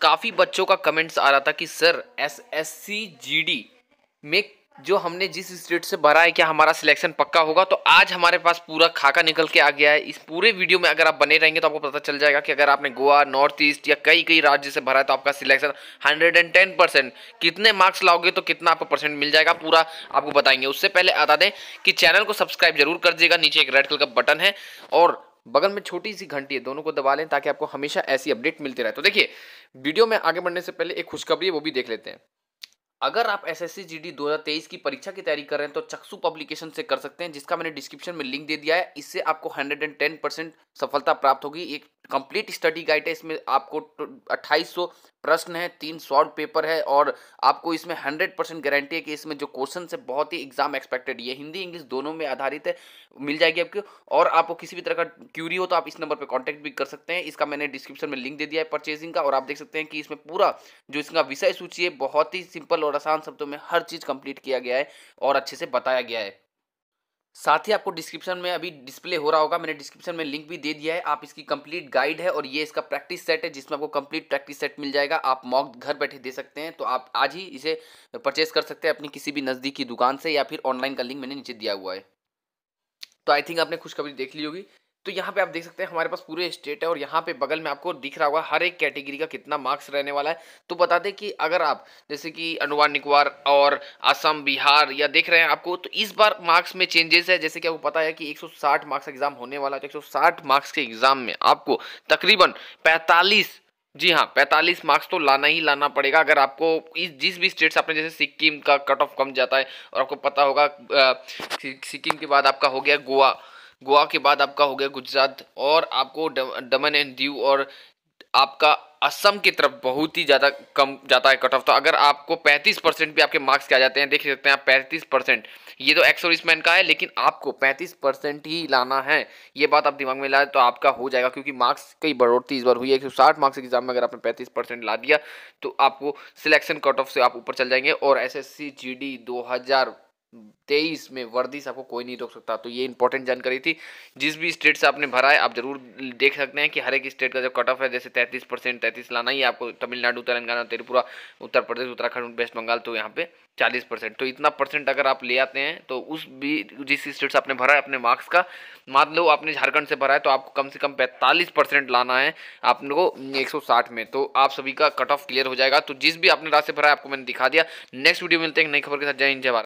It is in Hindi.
काफ़ी बच्चों का कमेंट्स आ रहा था कि sir S S C G D में जो हमने जिस स्टेट से भरा है क्या हमारा सिलेक्शन पक्का होगा तो आज हमारे पास पूरा खाका निकल के आ गया है इस पूरे वीडियो में अगर आप बने रहेंगे तो आपको पता चल जाएगा कि अगर आपने गोवा नॉर्थ ईस्ट या कई कई राज्य से भरा है तो आपका सिलेक्शन 110 परसेंट कितने मार्क्स लाओगे तो कितना आपको परसेंट मिल जाएगा पूरा आपको बताएंगे उससे पहले बता दें कि चैनल को सब्सक्राइब जरूर कर दीजिएगा नीचे एक रेड कलर का बटन है और बगल में छोटी सी घंटी है दोनों को दबा लें ताकि आपको हमेशा ऐसी अपडेट मिलती रहे तो देखिए वीडियो में आगे बढ़ने से पहले एक खुशखबरी है वो भी देख लेते हैं अगर आप एस एस सी की परीक्षा की तैयारी कर रहे हैं तो चक्सू पब्लिकेशन से कर सकते हैं जिसका मैंने डिस्क्रिप्शन में लिंक दे दिया है इससे आपको 110 परसेंट सफलता प्राप्त होगी एक कंप्लीट स्टडी गाइड है इसमें आपको 2800 प्रश्न है तीन शॉर्ट पेपर है और आपको इसमें हंड्रेड परसेंट गारंटी है कि इसमें जो क्वेश्चन है बहुत ही एग्जाम एक्सपेक्टेड ये हिंदी इंग्लिश दोनों में आधारित है मिल जाएगी आपको और आपको किसी भी तरह का क्यूरी हो तो आप इस नंबर पर कॉन्टैक्ट भी कर सकते हैं इसका मैंने डिस्क्रिप्शन में लिंक दे दिया है परचेजिंग का और आप देख सकते हैं कि इसमें पूरा जो इसका विषय सूची है बहुत ही सिंपल और आसान शब्दों में हर चीज़ कंप्लीट किया गया है और अच्छे से बताया गया है साथ ही आपको डिस्क्रिप्शन में अभी डिस्प्ले हो रहा होगा मैंने डिस्क्रिप्शन में लिंक भी दे दिया है आप इसकी कंप्लीट गाइड है और ये इसका प्रैक्टिस सेट है जिसमें आपको कंप्लीट प्रैक्टिस सेट मिल जाएगा आप मॉक घर बैठे दे सकते हैं तो आप आज ही इसे परचेस कर सकते हैं अपनी किसी भी नज़दीकी दुकान से या फिर ऑनलाइन का लिंक मैंने नीचे दिया हुआ है तो आई थिंक आपने खुशखबरी देख ली होगी तो यहाँ पे आप देख सकते हैं हमारे पास पूरे स्टेट है और यहाँ पे बगल में आपको दिख रहा होगा हर एक कैटेगरी का कितना मार्क्स रहने वाला है तो बता दें कि अगर आप जैसे कि अनुवार निकोबार और असम बिहार या देख रहे हैं आपको तो इस बार मार्क्स में चेंजेस है जैसे कि आपको पता है कि 160 मार्क्स एग्जाम होने वाला है तो एक मार्क्स के एग्जाम में आपको तकरीबन पैंतालीस जी हाँ पैंतालीस मार्क्स तो लाना ही लाना पड़ेगा अगर आपको इस जिस भी स्टेट से आपने जैसे सिक्किम का कट ऑफ कम जाता है और आपको पता होगा सिक्किम के बाद आपका हो गया गोवा गोवा के बाद आपका हो गया गुजरात और आपको दमन एंड दीव और आपका असम की तरफ बहुत ही ज़्यादा कम जाता है कट ऑफ तो अगर आपको 35 परसेंट भी आपके मार्क्स के आ जाते हैं देख सकते हैं आप 35 परसेंट ये तो एक्सोरिसमैन का है लेकिन आपको 35 परसेंट ही लाना है ये बात आप दिमाग में लाए तो आपका हो जाएगा क्योंकि मार्क्स कई बढ़ोतरी इस बार हुई है एक मार्क्स एग्जाम में अगर आपने पैंतीस परसेंट ला दिया तो आपको सिलेक्शन कट ऑफ से आप ऊपर चल जाएंगे और S S C G D दो हज़ार तेईस में वर्दी से आपको कोई नहीं रोक सकता तो ये इंपॉर्टेंट जानकारी थी जिस भी स्टेट से आपने भरा है आप जरूर देख सकते हैं कि हर एक स्टेट का जो कट ऑफ है जैसे तैंतीस परसेंट तैंतीस लाना ही आपको तमिलनाडु तेलंगाना त्रिपुरा उत्तर प्रदेश उत्तराखंड वेस्ट बंगाल तो यहाँ पे चालीस परसेंट तो इतना परसेंट अगर आप ले आते हैं तो उस भी जिस स्टेट से आपने भरा है अपने मार्क्स का मान लो आपने झारखंड से भरा है तो आपको कम से कम पैंतालीस परसेंट लाना है को एक सौ साठ में तो आप सभी का कट ऑफ क्लियर हो जाएगा तो जिस भी आपने राज्य से भरा है आपको मैंने दिखा दिया नेक्स्ट वीडियो मिलते हैं नई खबर के साथ जय हिंद जय भारत